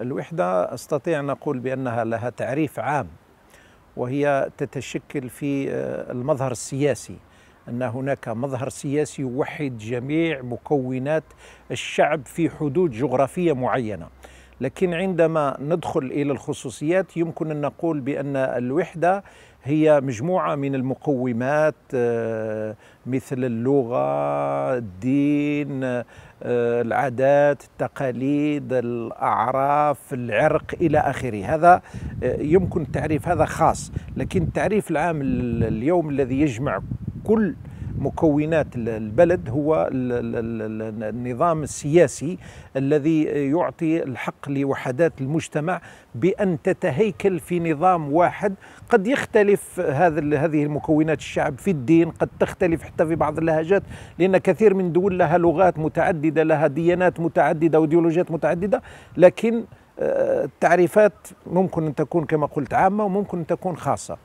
الوحدة أستطيع أن أقول بأنها لها تعريف عام وهي تتشكل في آه، المظهر السياسي أن هناك مظهر سياسي يوحد جميع مكونات الشعب في حدود جغرافية معينة لكن عندما ندخل الى الخصوصيات يمكن ان نقول بان الوحده هي مجموعه من المقومات آه، مثل اللغه الدين آه، العادات التقاليد الاعراف العرق الى اخره هذا آه، يمكن تعريف هذا خاص لكن التعريف العام اليوم الذي يجمع كل مكونات البلد هو النظام السياسي الذي يعطي الحق لوحدات المجتمع بأن تتهيكل في نظام واحد قد يختلف هذا هذه المكونات الشعب في الدين قد تختلف حتى في بعض اللهجات لأن كثير من دول لها لغات متعددة لها ديانات متعددة وديولوجيات متعددة لكن آه، التعريفات ممكن أن تكون كما قلت عامة وممكن أن تكون خاصة